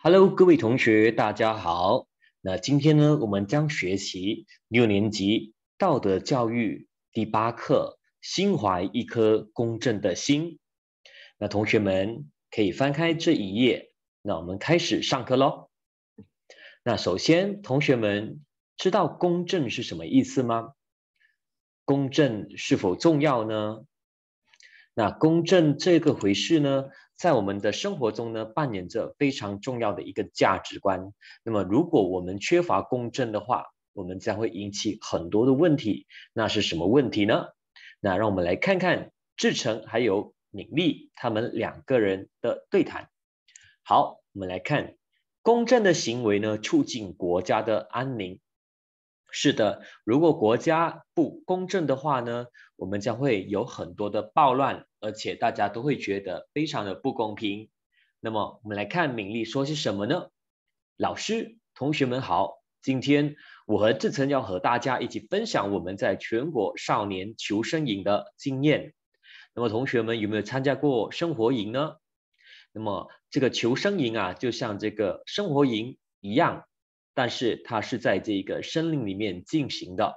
Hello，各位同学，大家好。那今天呢，我们将学习六年级道德教育第八课《心怀一颗公正的心》。那同学们可以翻开这一页。那我们开始上课喽。那首先，同学们知道公正是什么意思吗？公正是否重要呢？那公正这个回事呢？在我们的生活中呢，扮演着非常重要的一个价值观。那么，如果我们缺乏公正的话，我们将会引起很多的问题。那是什么问题呢？那让我们来看看志成还有敏丽他们两个人的对谈。好，我们来看，公正的行为呢，促进国家的安宁。是的，如果国家不公正的话呢，我们将会有很多的暴乱，而且大家都会觉得非常的不公平。那么我们来看敏丽说些什么呢？老师，同学们好，今天我和志成要和大家一起分享我们在全国少年求生营的经验。那么同学们有没有参加过生活营呢？那么这个求生营啊，就像这个生活营一样。但是它是在这个森林里面进行的。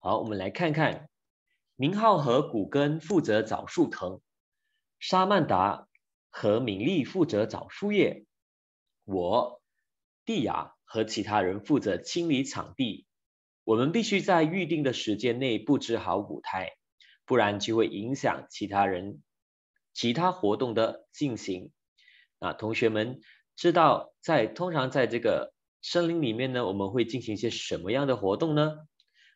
好，我们来看看，明浩和古根负责找树藤，沙曼达和敏丽负责找树叶，我蒂雅和其他人负责清理场地。我们必须在预定的时间内布置好舞台，不然就会影响其他人其他活动的进行。啊，同学们。知道在通常在这个森林里面呢，我们会进行一些什么样的活动呢？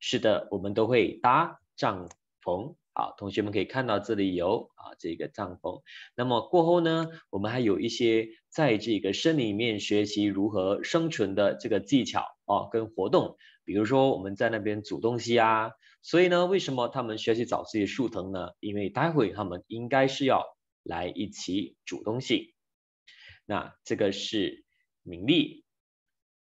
是的，我们都会搭帐篷。好，同学们可以看到这里有啊这个帐篷。那么过后呢，我们还有一些在这个森林里面学习如何生存的这个技巧啊跟活动，比如说我们在那边煮东西啊。所以呢，为什么他们学习找这些树藤呢？因为待会他们应该是要来一起煮东西。那这个是名利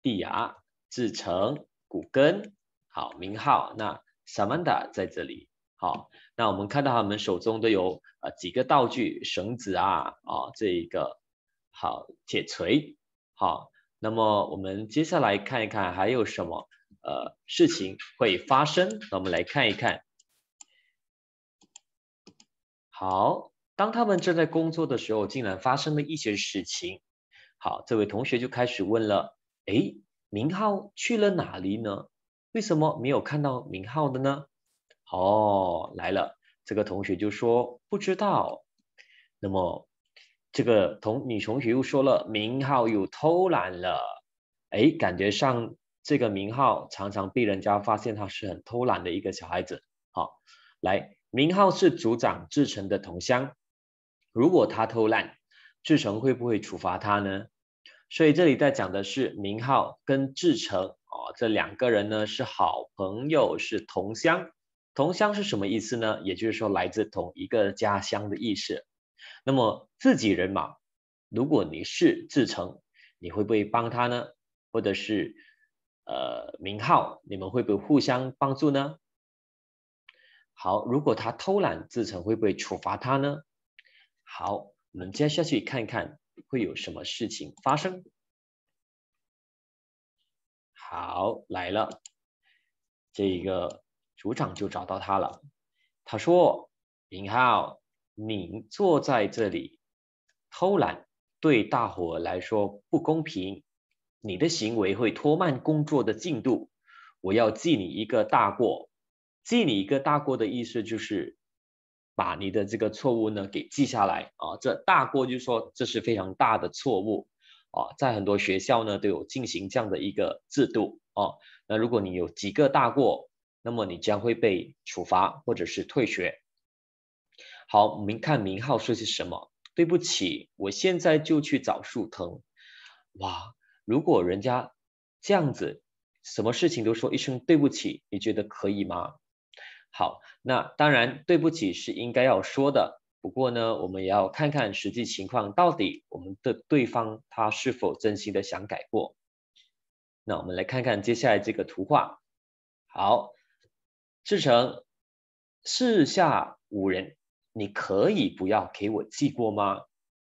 地牙自成古根好名号，那 s a a m n 曼 a 在这里好，那我们看到他们手中都有呃几个道具，绳子啊啊这一个好铁锤好，那么我们接下来看一看还有什么呃事情会发生，那我们来看一看，好。当他们正在工作的时候，竟然发生了一些事情。好，这位同学就开始问了：“哎，明浩去了哪里呢？为什么没有看到明浩的呢？”哦，来了，这个同学就说：“不知道。”那么，这个同女同学又说了：“明浩又偷懒了。”哎，感觉上这个明浩常常被人家发现他是很偷懒的一个小孩子。好，来，明浩是组长志成的同乡。如果他偷懒，志诚会不会处罚他呢？所以这里在讲的是明浩跟志诚哦，这两个人呢是好朋友，是同乡。同乡是什么意思呢？也就是说来自同一个家乡的意思。那么自己人嘛，如果你是志诚，你会不会帮他呢？或者是呃明浩，你们会不会互相帮助呢？好，如果他偷懒，志成会不会处罚他呢？好，我们接下去看看会有什么事情发生。好，来了，这个组长就找到他了。他说：“林浩，你坐在这里偷懒，对大伙来说不公平。你的行为会拖慢工作的进度，我要记你一个大过。记你一个大过的意思就是。”把你的这个错误呢给记下来啊，这大过就说这是非常大的错误啊，在很多学校呢都有进行这样的一个制度啊。那如果你有几个大过，那么你将会被处罚或者是退学。好，我们看明浩说些什么。对不起，我现在就去找树藤。哇，如果人家这样子，什么事情都说一声对不起，你觉得可以吗？好，那当然，对不起是应该要说的。不过呢，我们也要看看实际情况，到底我们的对方他是否真心的想改过。那我们来看看接下来这个图画。好，志成四下五人，你可以不要给我记过吗？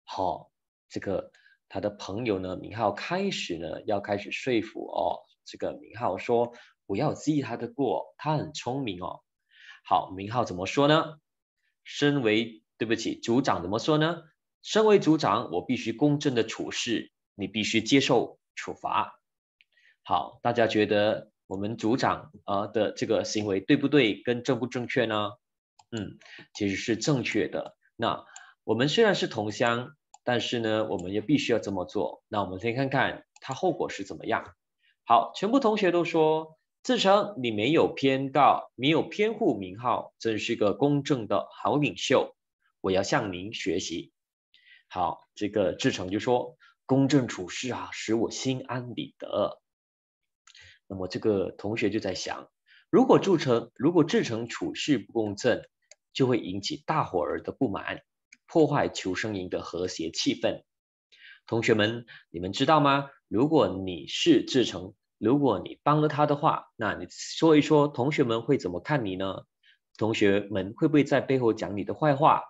好，这个他的朋友呢，名浩开始呢要开始说服哦，这个名浩说不要记他的过，他很聪明哦。好，明浩怎么说呢？身为对不起组长怎么说呢？身为组长，我必须公正的处事，你必须接受处罚。好，大家觉得我们组长啊的这个行为对不对，跟正不正确呢？嗯，其实是正确的。那我们虽然是同乡，但是呢，我们也必须要这么做。那我们先看看他后果是怎么样。好，全部同学都说。志成，你没有偏道，没有偏护名号，真是个公正的好领袖。我要向您学习。好，这个志成就说：“公正处事啊，使我心安理得。”那么这个同学就在想：如果志成如果志成处事不公正，就会引起大伙儿的不满，破坏求生营的和谐气氛。同学们，你们知道吗？如果你是志成如果你帮了他的话，那你说一说，同学们会怎么看你呢？同学们会不会在背后讲你的坏话？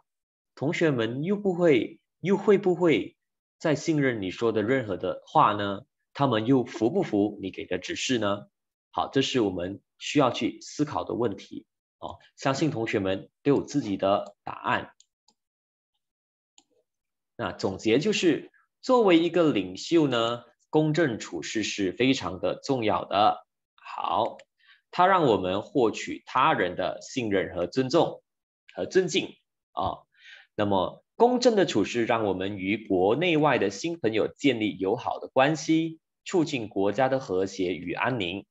同学们又不会，又会不会再信任你说的任何的话呢？他们又服不服你给的指示呢？好，这是我们需要去思考的问题哦。相信同学们都有自己的答案。那总结就是，作为一个领袖呢？公正处事是非常的重要的，好，它让我们获取他人的信任和尊重和尊敬啊。那么公正的处事，让我们与国内外的新朋友建立友好的关系，促进国家的和谐与安宁。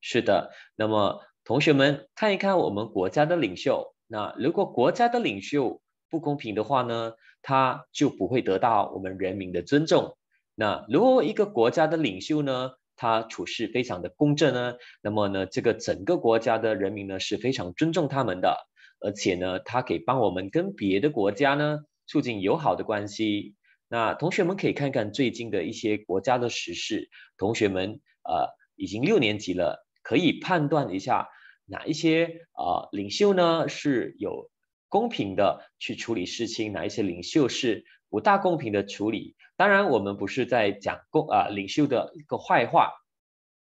是的，那么同学们看一看我们国家的领袖，那如果国家的领袖不公平的话呢，他就不会得到我们人民的尊重。那如果一个国家的领袖呢，他处事非常的公正呢，那么呢，这个整个国家的人民呢是非常尊重他们的，而且呢，他可以帮我们跟别的国家呢促进友好的关系。那同学们可以看看最近的一些国家的时事，同学们呃已经六年级了，可以判断一下哪一些啊领袖呢是有公平的去处理事情，哪一些领袖是不大公平的处理。当然，我们不是在讲公啊领袖的一个坏话，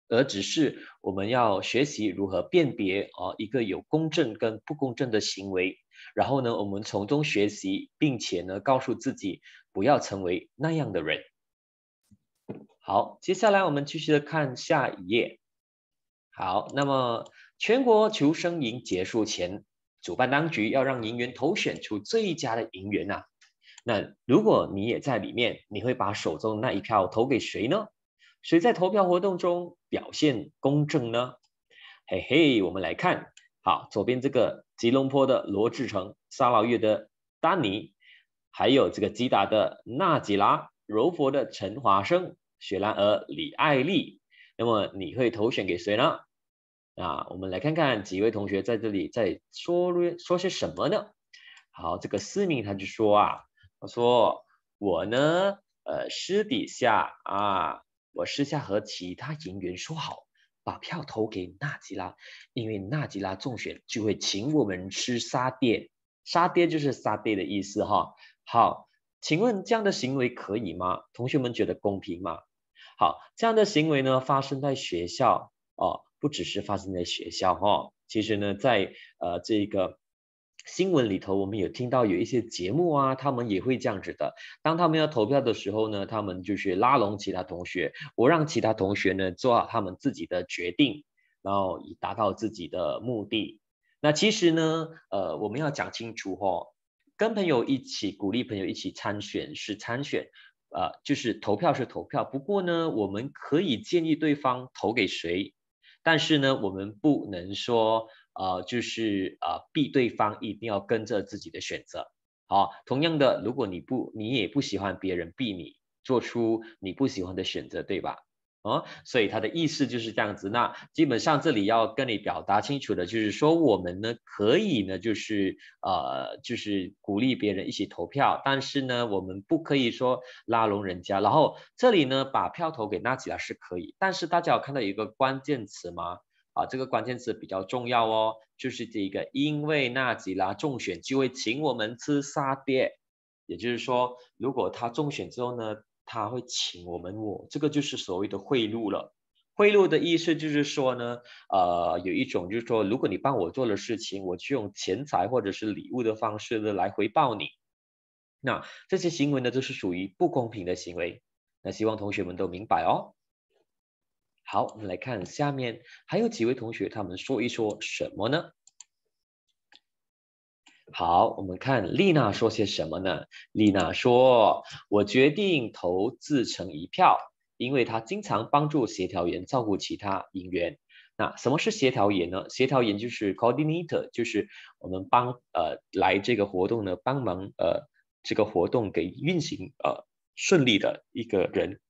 而只是我们要学习如何辨别哦一个有公正跟不公正的行为，然后呢，我们从中学习，并且呢，告诉自己不要成为那样的人。好，接下来我们继续的看下一页。好，那么全国求生营结束前，主办当局要让营员投选出最佳的营员啊。那如果你也在里面，你会把手中那一票投给谁呢？谁在投票活动中表现公正呢？嘿嘿，我们来看，好，左边这个吉隆坡的罗志诚、沙劳越的丹尼，还有这个吉达的纳吉拉、柔佛的陈华生、雪兰莪李爱丽，那么你会投选给谁呢？啊，我们来看看几位同学在这里在说说些什么呢？好，这个思明他就说啊。说，我呢，呃，私底下啊，我私下和其他营员说好，把票投给纳吉拉，因为纳吉拉中选就会请我们吃沙爹，沙爹就是沙爹的意思哈。好，请问这样的行为可以吗？同学们觉得公平吗？好，这样的行为呢，发生在学校哦，不只是发生在学校哈，其实呢，在呃这个。新闻里头，我们有听到有一些节目啊，他们也会这样子的。当他们要投票的时候呢，他们就是拉拢其他同学，我让其他同学呢做好他们自己的决定，然后以达到自己的目的。那其实呢，呃，我们要讲清楚哦，跟朋友一起鼓励朋友一起参选是参选，呃，就是投票是投票。不过呢，我们可以建议对方投给谁，但是呢，我们不能说。啊，就是啊，逼对方一定要跟着自己的选择。好，同样的，如果你不，你也不喜欢别人逼你做出你不喜欢的选择，对吧？啊，所以他的意思就是这样子。那基本上这里要跟你表达清楚的就是说，我们呢可以呢，就是呃，就是鼓励别人一起投票，但是呢，我们不可以说拉拢人家。然后这里呢，把票投给那几家是可以，但是大家有看到一个关键词吗？啊，这个关键词比较重要哦，就是这一个，因为纳吉拉中选就会请我们吃沙爹，也就是说，如果他中选之后呢，他会请我们我，这个就是所谓的贿赂了。贿赂的意思就是说呢，呃，有一种就是说，如果你帮我做了事情，我就用钱财或者是礼物的方式来回报你。那这些行为呢，都是属于不公平的行为。那希望同学们都明白哦。好，我们来看下面还有几位同学，他们说一说什么呢？好，我们看丽娜说些什么呢？丽娜说：“我决定投自成一票，因为他经常帮助协调员照顾其他营员。”那什么是协调员呢？协调员就是 coordinator，就是我们帮呃来这个活动呢，帮忙呃这个活动给运行呃顺利的一个人。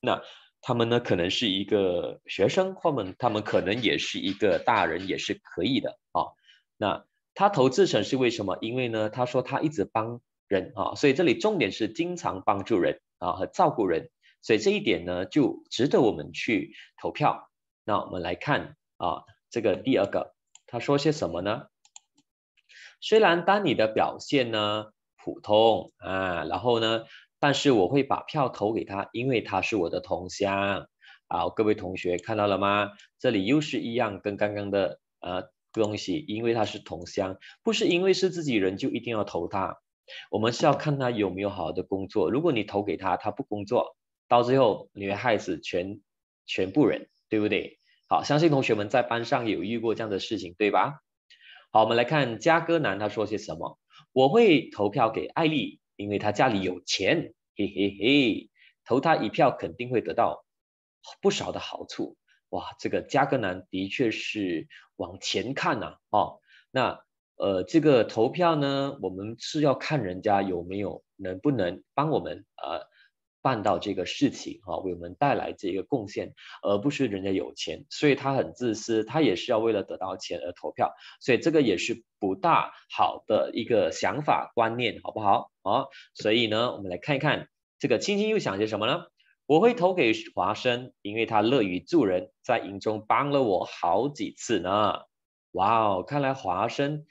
那他们呢，可能是一个学生，或们他们可能也是一个大人，也是可以的啊。那他投资城市为什么？因为呢，他说他一直帮人啊，所以这里重点是经常帮助人啊和照顾人，所以这一点呢就值得我们去投票。那我们来看啊，这个第二个，他说些什么呢？虽然当你的表现呢普通啊，然后呢？但是我会把票投给他，因为他是我的同乡。好，各位同学看到了吗？这里又是一样，跟刚刚的呃东西，因为他是同乡，不是因为是自己人就一定要投他。我们是要看他有没有好的工作。如果你投给他，他不工作，到最后你会害死全全部人，对不对？好，相信同学们在班上有遇过这样的事情，对吧？好，我们来看加哥男他说些什么。我会投票给艾丽。因为他家里有钱，嘿嘿嘿，投他一票肯定会得到不少的好处。哇，这个加格南的确是往前看呐，哦，那呃，这个投票呢，我们是要看人家有没有能不能帮我们呃。办到这个事情哈，为我们带来这个贡献，而不是人家有钱，所以他很自私，他也是要为了得到钱而投票，所以这个也是不大好的一个想法观念，好不好？啊，所以呢，我们来看一看这个青青又想些什么呢？我会投给华生，因为他乐于助人，在营中帮了我好几次呢。哇哦，看来华生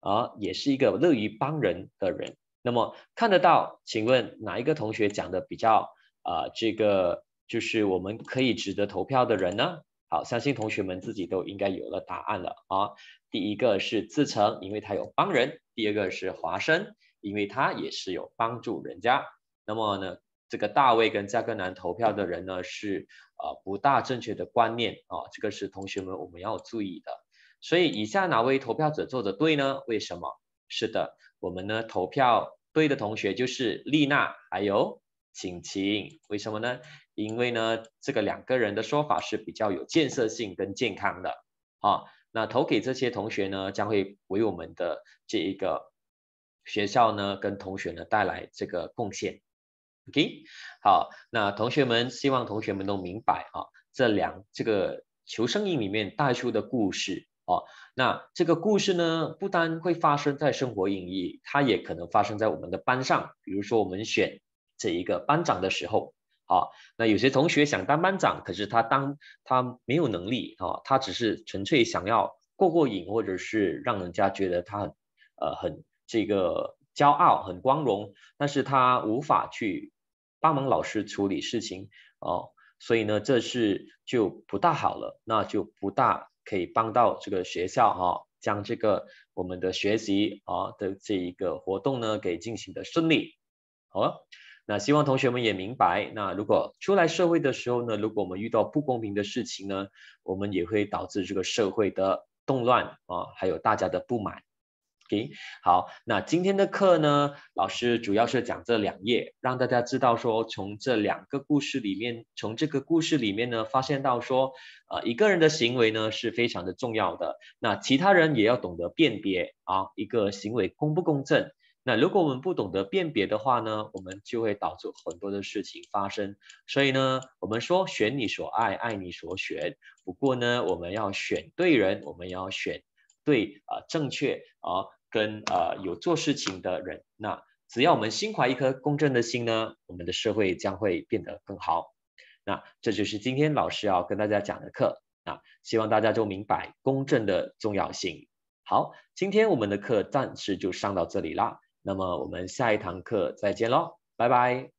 啊，也是一个乐于帮人的人。那么看得到，请问哪一个同学讲的比较啊？这个就是我们可以值得投票的人呢？好，相信同学们自己都应该有了答案了啊。第一个是自成，因为他有帮人；第二个是华生，因为他也是有帮助人家。那么呢，这个大卫跟加格南投票的人呢是呃不大正确的观念啊，这个是同学们我们要注意的。所以以下哪位投票者做的对呢？为什么？是的，我们呢投票对的同学就是丽娜还有晴晴，为什么呢？因为呢这个两个人的说法是比较有建设性跟健康的啊。那投给这些同学呢，将会为我们的这一个学校呢跟同学呢带来这个贡献。OK，好，那同学们希望同学们都明白啊，这两这个求生意里面带出的故事。哦，那这个故事呢，不单会发生在生活营里，它也可能发生在我们的班上。比如说，我们选这一个班长的时候，好，那有些同学想当班长，可是他当他没有能力哦，他只是纯粹想要过过瘾，或者是让人家觉得他很呃很这个骄傲、很光荣，但是他无法去帮忙老师处理事情哦，所以呢，这事就不大好了，那就不大。可以帮到这个学校哈，将这个我们的学习啊的这一个活动呢给进行的顺利。好了，那希望同学们也明白，那如果出来社会的时候呢，如果我们遇到不公平的事情呢，我们也会导致这个社会的动乱啊，还有大家的不满。好，那今天的课呢，老师主要是讲这两页，让大家知道说，从这两个故事里面，从这个故事里面呢，发现到说，呃，一个人的行为呢，是非常的重要的。那其他人也要懂得辨别啊，一个行为公不公正。那如果我们不懂得辨别的话呢，我们就会导致很多的事情发生。所以呢，我们说选你所爱，爱你所选。不过呢，我们要选对人，我们要选。对啊，正确啊，跟啊有做事情的人，那只要我们心怀一颗公正的心呢，我们的社会将会变得更好。那这就是今天老师要跟大家讲的课啊，希望大家就明白公正的重要性。好，今天我们的课暂时就上到这里啦，那么我们下一堂课再见喽，拜拜。